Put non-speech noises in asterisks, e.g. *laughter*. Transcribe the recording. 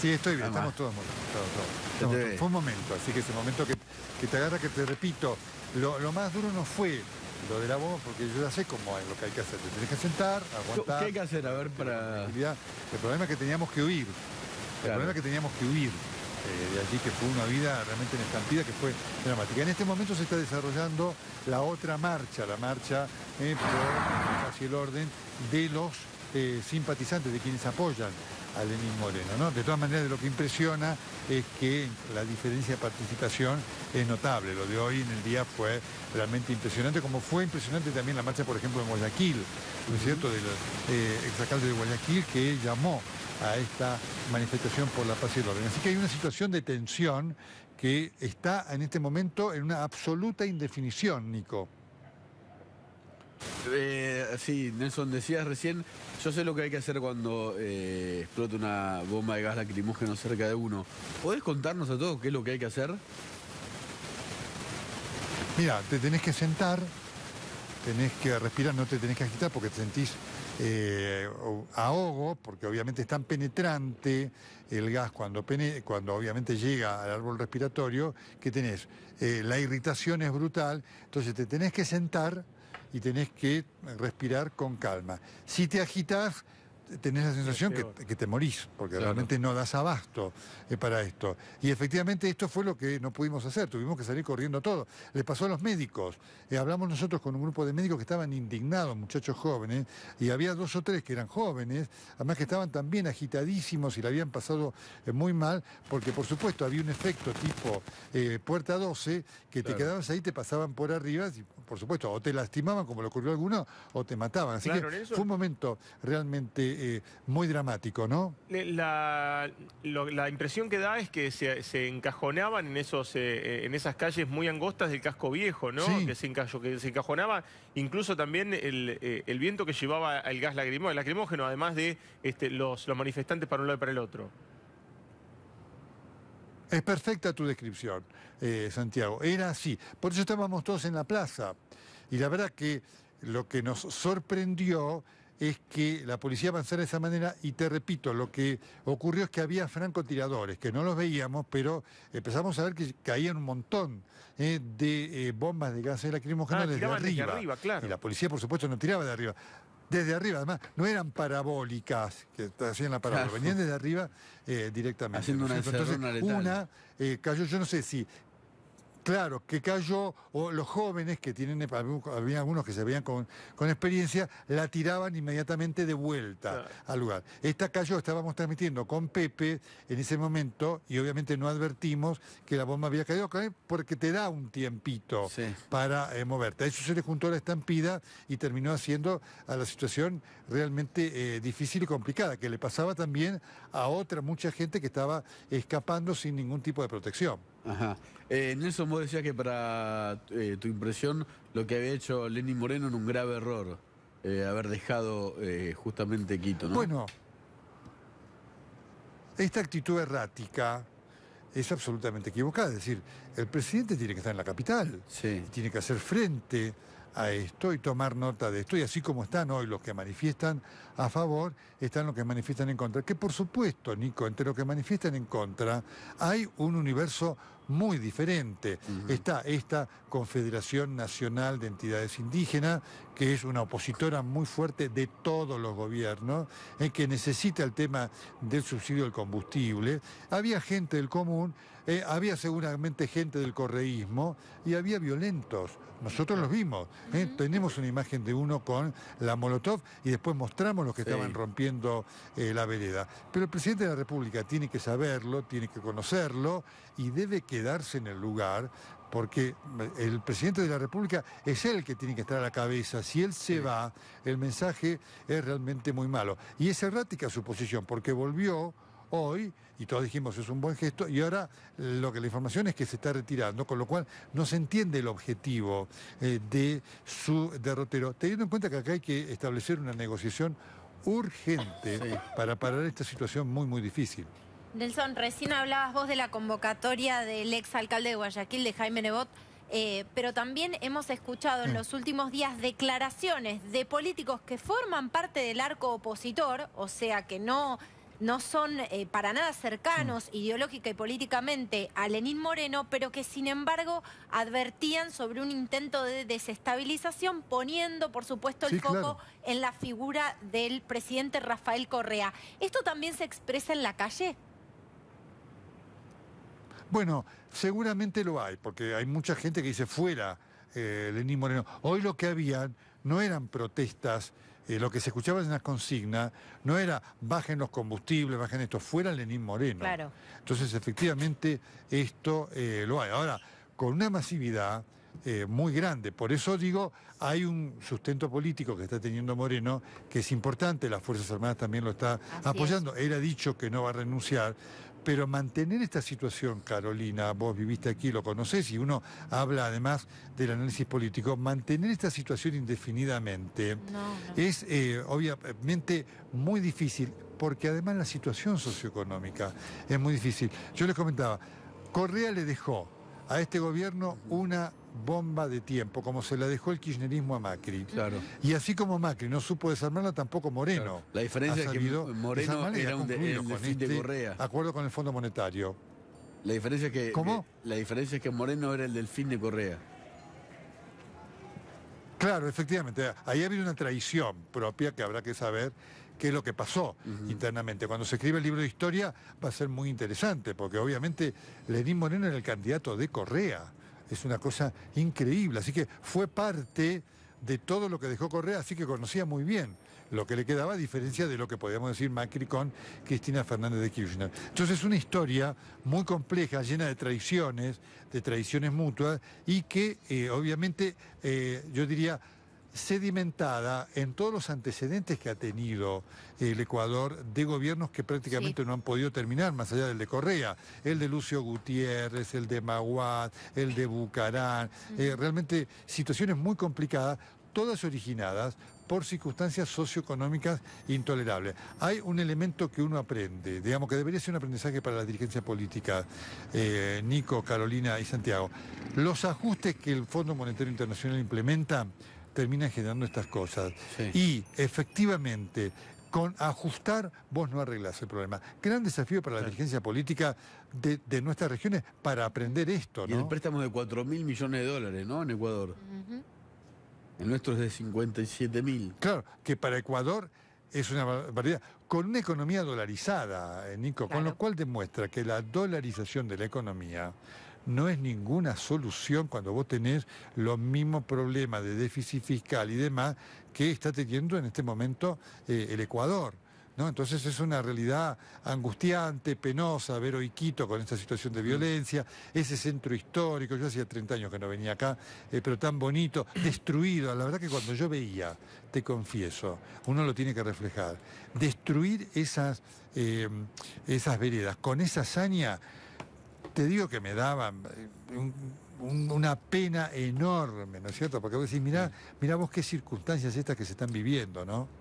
Sí, estoy bien, estamos todos Todos, Fue un momento, así que ese momento que, te agarra, que te repito, lo, más duro no fue lo de la voz, porque yo ya sé cómo es lo que hay que hacer. Te tenés que sentar, aguantar. ¿Qué hay que hacer? A ver, para... El problema es que teníamos que huir. El problema es que teníamos que huir eh, de allí, que fue una vida realmente en estampida, que fue dramática. En este momento se está desarrollando la otra marcha, la marcha eh, por hacia el orden de los eh, simpatizantes, de quienes apoyan a Lenín Moreno. ¿no? De todas maneras, lo que impresiona es que la diferencia de participación es notable. Lo de hoy en el día fue realmente impresionante, como fue impresionante también la marcha, por ejemplo, en Guayaquil, ¿no es cierto?, del eh, exalcalde de Guayaquil, que llamó a esta manifestación por la paz y el orden. Así que hay una situación de tensión que está en este momento en una absoluta indefinición, Nico. Eh, sí, Nelson, decías recién, yo sé lo que hay que hacer cuando eh, explota una bomba de gas lacrimógeno cerca de uno. ¿Podés contarnos a todos qué es lo que hay que hacer? Mira, te tenés que sentar, tenés que respirar, no te tenés que agitar porque te sentís eh, ahogo, porque obviamente es tan penetrante el gas cuando, cuando obviamente llega al árbol respiratorio, que tenés, la irritación es brutal, entonces te tenés que sentar, y tenés que respirar con calma. Si te agitas tenés la sensación que, te morís, porque realmente no das abasto eh, para esto. Y efectivamente esto fue lo que no pudimos hacer, tuvimos que salir corriendo todo. Le pasó a los médicos. Eh, hablamos nosotros con un grupo de médicos que estaban indignados, muchachos jóvenes, y había dos o tres que eran jóvenes, además que estaban también agitadísimos y le habían pasado eh, muy mal, porque por supuesto había un efecto tipo puerta 12, que te quedabas ahí, te pasaban por arriba, y por supuesto, o te lastimaban como le ocurrió a alguno, o te mataban. Así que fue un momento realmente eh, muy dramático, ¿no? La, impresión que da es que se, encajonaban en, esos, eh, eh, en esas calles muy angostas del casco viejo, ¿no? Que, se encajonaba incluso también el, viento que llevaba el gas lacrimógeno, el lacrimógeno además de este, los, los manifestantes para un lado y para el otro. Es perfecta tu descripción, Santiago. Era así. Por eso estábamos todos en la plaza. Y la verdad que lo que nos sorprendió es que la policía avanzara de esa manera y te repito, lo que ocurrió es que había francotiradores, que no los veíamos, pero empezamos a ver que caían un montón ¿eh? de eh, bombas de gases lacrimógenos ah, desde arriba. Y la policía, por supuesto, no tiraba de arriba desde arriba, además, no eran parabólicas, que hacían la *laughs* parábola, venían desde arriba eh, directamente. Haciendo una entonces, una cayó, yo no sé si Claro, que cayó, o los jóvenes que tienen, eh, había algunos que se veían con, experiencia, la tiraban inmediatamente de vuelta al lugar. Esta cayó, estábamos transmitiendo con Pepe en ese momento, y obviamente no advertimos que la bomba había caído, porque te da un tiempito para eh, moverte. A eso se le juntó la estampida y terminó haciendo a la situación realmente eh, difícil y complicada, que le pasaba también a otra mucha gente que estaba escapando sin ningún tipo de protección. Ajá. Eh, Nelson, vos decías que para eh, tu impresión lo que había hecho Lenín Moreno era un grave error, eh, haber dejado justamente Quito, ¿no? Bueno, esta actitud errática es absolutamente equivocada. Es decir, el presidente tiene que estar en la capital, tiene que hacer frente a esto y tomar nota de esto. Y así como están hoy los que manifiestan a favor, están los que manifiestan en contra. Que por supuesto, Nico, entre los que manifiestan en contra hay un universo muy diferente. Está esta Confederación Nacional de Entidades Indígenas, que es una opositora muy fuerte de todos los gobiernos, en que necesita el tema del subsidio del combustible. Había gente del común, eh, había seguramente gente del correísmo y había violentos. Nosotros los vimos. ¿eh? Tenemos una imagen de uno con la Molotov y después mostramos los que estaban rompiendo eh, la vereda. Pero el presidente de la República tiene que saberlo, tiene que conocerlo y debe que quedarse en el lugar porque eh, el presidente de la República es el que tiene que estar a la cabeza. Si él se va, el mensaje es realmente muy malo. Y es errática su posición, porque volvió hoy y todos dijimos es un buen gesto y ahora lo que la información es que se está retirando, con lo cual no se entiende el objetivo eh, de su derrotero, teniendo en cuenta que acá hay que establecer una negociación urgente para parar esta situación muy, muy difícil. Nelson, recién hablabas vos de la convocatoria del ex alcalde de Guayaquil, de Jaime Nebot, eh, pero también hemos escuchado en mm. los últimos días declaraciones de políticos que forman parte del arco opositor, o sea, que no, no son eh, para nada cercanos mm. ideológica y políticamente a Lenín Moreno, pero que sin embargo advertían sobre un intento de desestabilización, poniendo por supuesto el foco en la figura del presidente Rafael Correa. ¿Esto también se expresa en la calle? Bueno, seguramente lo hay, porque hay mucha gente que dice fuera eh, Lenín Moreno. Hoy lo que habían no eran protestas, eh, lo que se escuchaba en las consignas no era bajen los combustibles, bajen esto, fuera Lenín Moreno. Entonces, efectivamente, esto eh, lo hay. Ahora, con una masividad muy grande. Por eso digo, hay un sustento político que está teniendo Moreno, que es importante, las Fuerzas Armadas también lo está apoyando. Él ha dicho que no va a renunciar, pero mantener esta situación, Carolina, vos viviste aquí, lo conocés y uno habla además del análisis político, mantener esta situación indefinidamente es eh, obviamente muy difícil, porque además la situación socioeconómica es muy difícil. Yo les comentaba, Correa le dejó a este gobierno una bomba de tiempo, como se la dejó el kirchnerismo a Macri. Claro. Y así como Macri no supo desarmarla, tampoco Moreno. La diferencia que Moreno era un el de este Correa. Acuerdo con el Fondo Monetario. La diferencia que, ¿Cómo? Eh, la diferencia es que Moreno era el delfín de Correa. Claro, efectivamente. Ahí ha habido una traición propia que habrá que saber qué es lo que pasó internamente. Cuando se escribe el libro de historia va a ser muy interesante, porque obviamente Lenín Moreno era el candidato de Correa es una cosa increíble. Así que fue parte de todo lo que dejó Correa, así que conocía muy bien lo que le quedaba, a diferencia de lo que podíamos decir Macri con Cristina Fernández de Kirchner. Entonces es una historia muy compleja, llena de traiciones, de traiciones mutuas, y que eh, obviamente eh, yo diría sedimentada en todos los antecedentes que ha tenido el Ecuador de gobiernos que prácticamente no han podido terminar, más allá del de Correa, el de Lucio Gutiérrez, el de Maguad, el de Bucarán, eh, realmente situaciones muy complicadas, todas originadas por circunstancias socioeconómicas intolerables. Hay un elemento que uno aprende, digamos que debería ser un aprendizaje para la dirigencia política, eh, Nico, Carolina y Santiago. Los ajustes que el Fondo Monetario Internacional implementa terminan generando estas cosas. Y efectivamente, con ajustar vos no arreglás el problema. Gran desafío para la política de, nuestras regiones para aprender esto. Y el préstamo de 4 mil millones de dólares, ¿no? En Ecuador. El nuestro es de 57 mil. Claro, que para Ecuador es una barbaridad. Con una economía dolarizada, eh, Nico, con lo cual demuestra que la dolarización de la economía no es ninguna solución cuando vos tenés los mismos problemas de déficit fiscal y demás que está teniendo en este momento eh, el Ecuador. ¿No? Entonces es una realidad angustiante, penosa, ver hoy Quito con esta situación de mm. violencia, ese centro histórico, yo hacía 30 años que no venía acá, eh, pero tan bonito, destruido, la verdad que cuando yo veía, te confieso, uno lo tiene que reflejar, destruir esas, eh, esas veredas con esa hazaña te digo que me daba eh, una pena enorme, ¿no es cierto? Porque vos decís, mirá, mirá vos qué circunstancias estas que se están viviendo, ¿no?